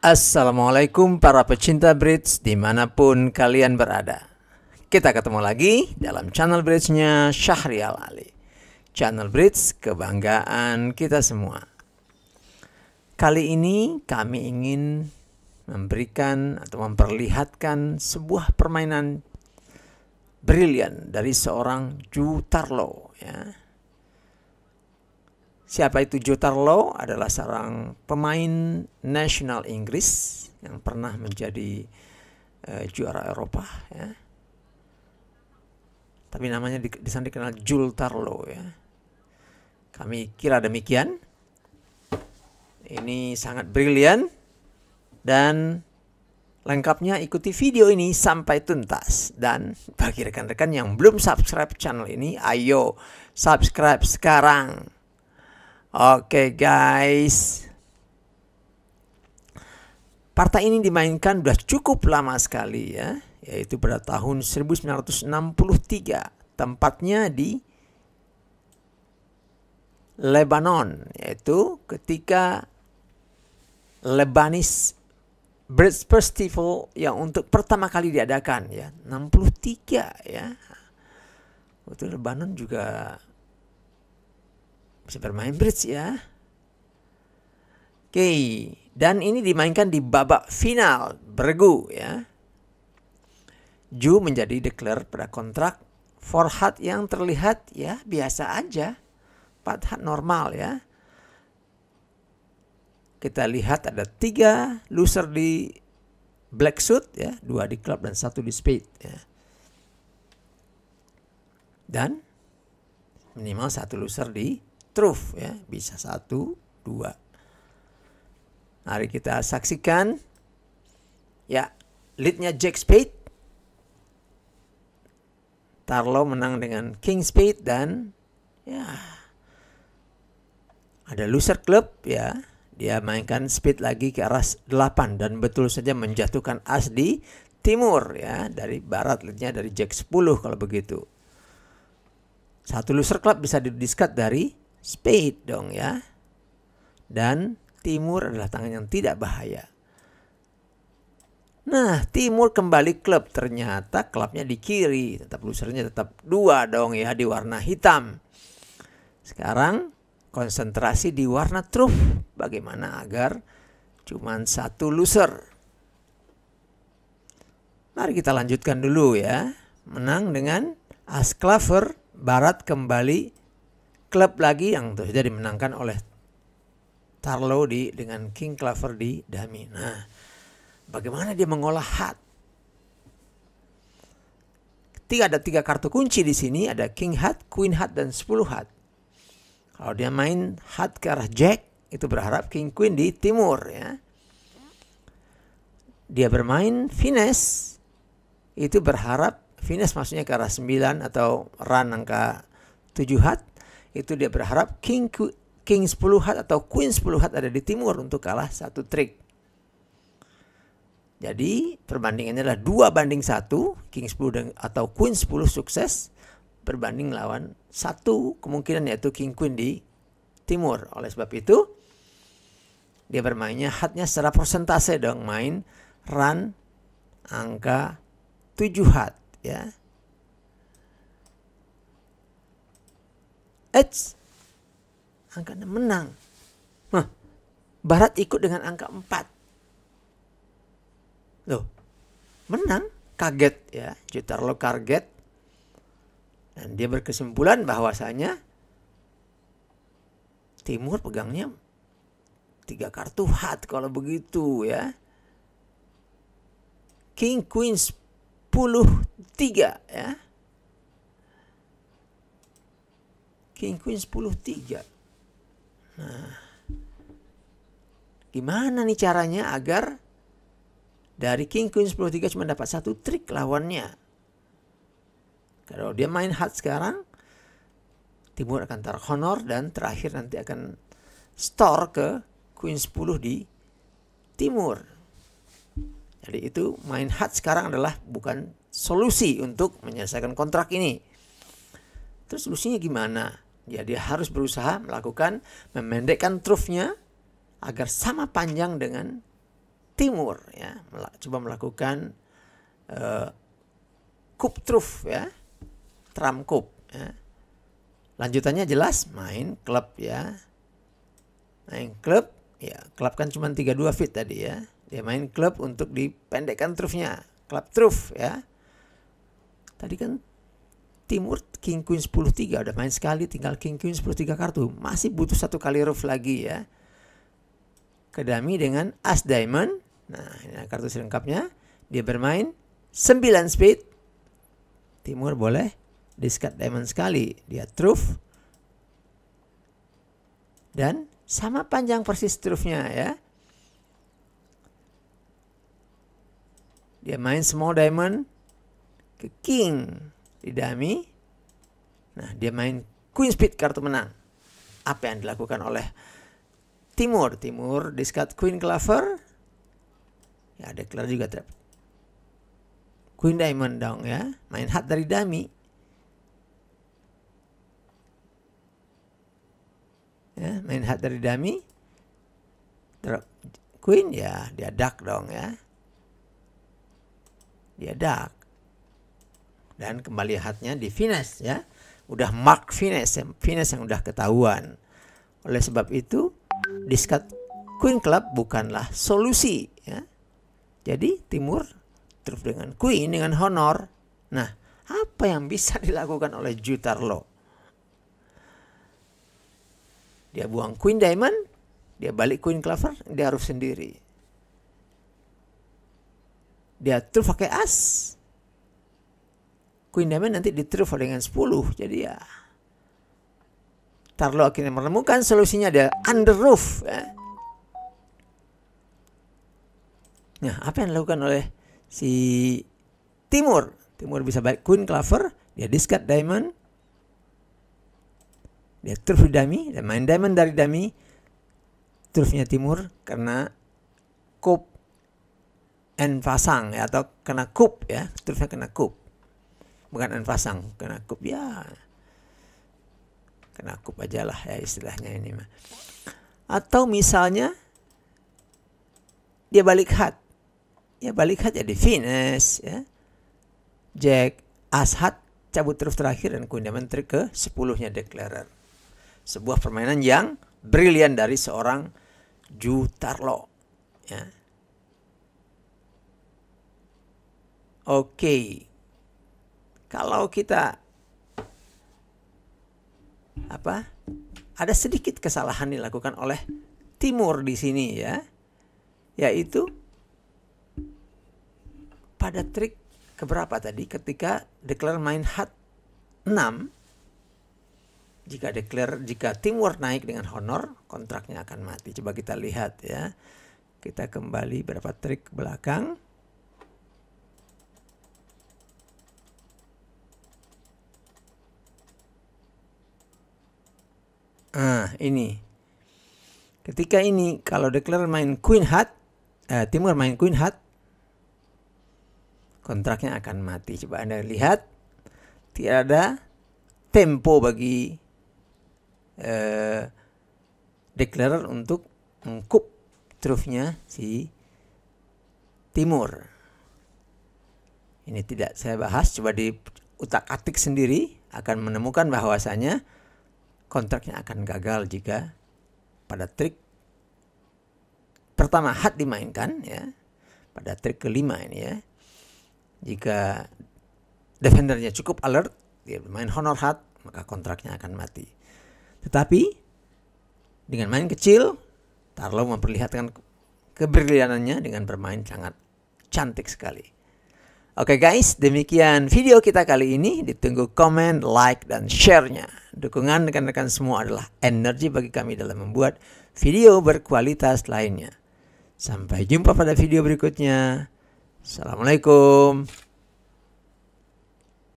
Assalamualaikum para pecinta bridge dimanapun kalian berada Kita ketemu lagi dalam channel bridge-nya Syahrial Ali Channel bridge kebanggaan kita semua Kali ini kami ingin memberikan atau memperlihatkan sebuah permainan brilian dari seorang Jutarlo. Siapa itu Jota Low? Adalah seorang pemain nasional Inggris yang pernah menjadi uh, juara Eropa ya. Tapi namanya di, di sana dikenal Jul Tarlo ya. Kami kira demikian. Ini sangat brilian dan lengkapnya ikuti video ini sampai tuntas dan bagi rekan-rekan yang belum subscribe channel ini ayo subscribe sekarang. Oke guys. Partai ini dimainkan sudah cukup lama sekali ya, yaitu pada tahun 1963. Tempatnya di Lebanon, yaitu ketika Lebanese Bridge Festival yang untuk pertama kali diadakan ya, 63 ya. Waktu Lebanon juga masih bermain bridge ya. Oke, okay. dan ini dimainkan di babak final bergu ya. Ju menjadi declare pada kontrak Forhat yang terlihat ya biasa aja. Padahal normal ya. Kita lihat ada tiga loser di black suit ya, dua di club dan satu di speed ya. Dan minimal satu loser di struf ya bisa satu dua mari kita saksikan ya leadnya Jack Spade Tarlo menang dengan King Spade dan ya ada loser club ya dia mainkan speed lagi ke arah 8 dan betul saja menjatuhkan as di timur ya dari barat leadnya dari jack 10 kalau begitu satu loser club bisa didiskat dari Speed dong ya. Dan timur adalah tangan yang tidak bahaya. Nah, timur kembali klub. Ternyata klubnya di kiri. Tetap lusernya tetap dua dong ya di warna hitam. Sekarang konsentrasi di warna truf. Bagaimana agar cuman satu loser. Mari kita lanjutkan dulu ya. Menang dengan Asklaver Barat kembali klub lagi yang sudah dimenangkan oleh Tarlo di dengan King Clover di Dami. Nah, bagaimana dia mengolah hat? Tiga ada tiga kartu kunci di sini, ada King Hat, Queen Hat, dan 10 Hat. Kalau dia main Hat ke arah Jack, itu berharap King Queen di timur ya. Dia bermain fines, itu berharap Venus maksudnya ke arah 9 atau run angka 7 hat itu dia berharap king king 10 hat atau queen 10 hat ada di timur untuk kalah satu trik. Jadi perbandingannya adalah dua banding satu king 10 dan, atau queen 10 sukses berbanding lawan satu kemungkinan yaitu king queen di timur. Oleh sebab itu dia bermainnya hatnya secara persentase dong main run angka 7 hat ya Eits, angkanya menang. Hah, Barat ikut dengan angka 4. Loh, menang. Kaget ya, jutar lo kaget. Dan dia berkesimpulan bahwasanya Timur pegangnya tiga kartu hat kalau begitu ya. King queen 10 3 ya. King Queen 10-3. Nah, gimana nih caranya agar dari King Queen 10-3 cuma dapat satu trik lawannya. Kalau dia main hard sekarang, timur akan terhonor dan terakhir nanti akan store ke Queen 10 di timur. Jadi itu main hard sekarang adalah bukan solusi untuk menyelesaikan kontrak ini. Terus solusinya gimana? ya dia harus berusaha melakukan memendekkan trufnya agar sama panjang dengan timur ya coba melakukan uh, kup truf ya tram kup ya. lanjutannya jelas main klub ya main klub ya klub kan cuma 32 feet tadi ya dia main klub untuk dipendekkan trufnya klub truf ya tadi kan Timur King Queen 10-3 udah main sekali tinggal King Queen 10-3 kartu masih butuh satu kali roof lagi ya kedami dengan As Diamond nah ini kartu selengkapnya dia bermain 9 speed Timur boleh discard diamond sekali dia truth dan sama panjang persis truthnya ya dia main small diamond ke king di dummy. Nah, dia main queen speed kartu menang. Apa yang dilakukan oleh Timur? Timur discard queen clover. Ya, ada clear juga trap. Queen diamond dong ya. Main hat dari dummy. Ya, main hat dari dummy. Drop queen ya, dia duck dong ya. Dia duck dan kembali lihatnya di finish ya udah mark finish finish yang udah ketahuan oleh sebab itu diskat queen club bukanlah solusi ya jadi timur truf dengan queen dengan honor nah apa yang bisa dilakukan oleh Jutarlo dia buang queen diamond dia balik queen clover dia harus sendiri dia truf pakai as Queen Diamond nanti diterufa dengan 10. Jadi ya Tarlo akhirnya menemukan solusinya ada under roof. Ya. Nah, apa yang dilakukan oleh si Timur? Timur bisa baik Queen Clover, dia discard diamond, dia truf di dummy, dan main diamond dari dummy, trufnya Timur karena cup and pasang ya atau kena cup ya, trufnya kena cup bukan pasang kena kup ya kena kup aja lah ya istilahnya ini mah atau misalnya dia balik hat ya balik hat jadi finish ya jack as cabut terus terakhir dan kemudian menteri ke sepuluhnya declarer sebuah permainan yang brilian dari seorang Jutarlo ya oke kalau kita apa ada sedikit kesalahan dilakukan oleh timur di sini ya yaitu pada trik keberapa tadi ketika declare main hat 6 jika declare jika timur naik dengan honor kontraknya akan mati coba kita lihat ya kita kembali berapa trik belakang Ah, ini. Ketika ini kalau declare main queen hat, eh, Timur main queen hat, kontraknya akan mati. Coba Anda lihat, tidak ada tempo bagi eh, declarer untuk mengkup trufnya si Timur. Ini tidak saya bahas, coba di utak-atik sendiri akan menemukan bahwasanya kontraknya akan gagal jika pada trik pertama hat dimainkan ya pada trik kelima ini ya jika defendernya cukup alert dia bermain honor hat maka kontraknya akan mati tetapi dengan main kecil Tarlo memperlihatkan keberlianannya dengan bermain sangat cantik sekali Oke okay guys, demikian video kita kali ini. Ditunggu komen, like, dan share-nya. Dukungan rekan-rekan semua adalah energi bagi kami dalam membuat video berkualitas lainnya. Sampai jumpa pada video berikutnya. Assalamualaikum.